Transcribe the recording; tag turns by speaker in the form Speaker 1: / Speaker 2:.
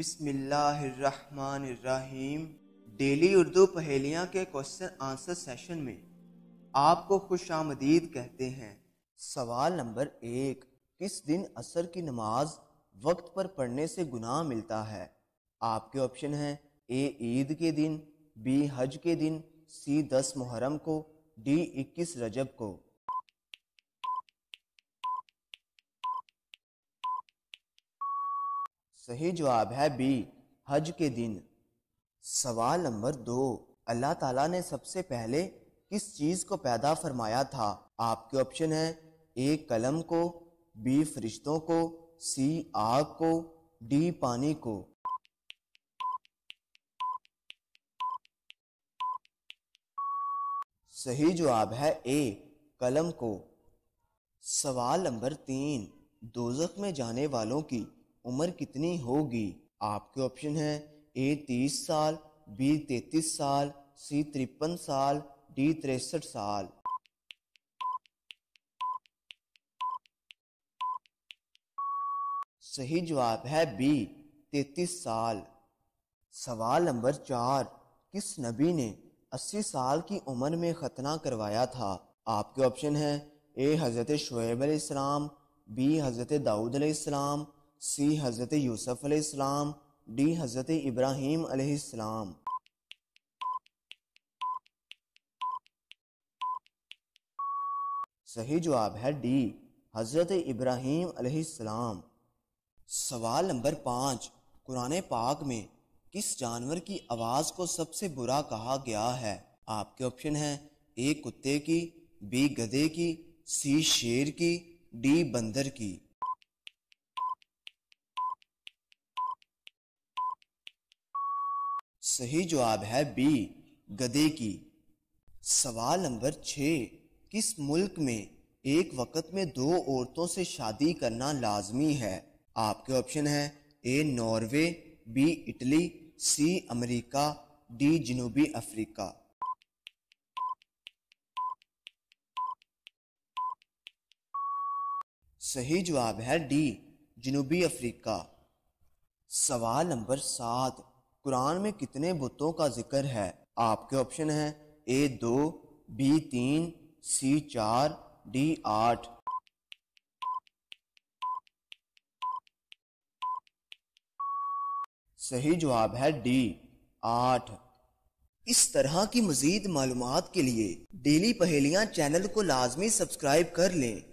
Speaker 1: बिस्मिल्लाहिर्रहमानिर्रहीम डेली उर्दू पहेलियाँ के क्वेश्चन आंसर सेशन में आपको खुश आमदीद कहते हैं सवाल नंबर एक किस दिन असर की नमाज वक्त पर पढ़ने से गुनाह मिलता है आपके ऑप्शन हैं ए ईद के दिन बी हज के दिन सी दस मुहर्रम को डी इक्कीस रजब को सही जवाब है बी हज के दिन सवाल नंबर दो अल्लाह ताला ने सबसे पहले किस चीज को पैदा फरमाया था आपके ऑप्शन है ए कलम को बी फरिश्तों को सी आग को डी पानी को सही जवाब है ए कलम को सवाल नंबर तीन दोजख में जाने वालों की उम्र कितनी होगी आपके ऑप्शन है ए तीस साल बी तैतीस साल सी तिरपन साल डी तिरसठ साल सही जवाब है बी तैतीस साल सवाल नंबर चार किस नबी ने 80 साल की उम्र में खतना करवाया था आपके ऑप्शन है ए हज़रत शुएब बी हज़रत दाऊद इस्लाम सी हज़रत यूसुफ अलैहिस्सलाम डी हज़रत इब्राहिम अलैहिस्सलाम सही जवाब है डी हज़रत इब्राहिम अलैहिस्सलाम सवाल नंबर पाँच कुरान पाक में किस जानवर की आवाज़ को सबसे बुरा कहा गया है आपके ऑप्शन हैं ए कुत्ते की बी गधे की सी शेर की डी बंदर की सही जवाब है बी गधे की सवाल नंबर छ किस मुल्क में एक वक्त में दो औरतों से शादी करना लाजमी है आपके ऑप्शन है A Norway B Italy C America D जनूबी अफ्रीका सही जवाब है डी जनूबी अफ्रीका सवाल नंबर सात कुरान में कितने बुतों का जिक्र है आपके ऑप्शन है ए दो बी तीन सी चार डी आठ सही जवाब है डी आठ इस तरह की मजीद मालूम के लिए डेली पहेलियां चैनल को लाजमी सब्सक्राइब कर लें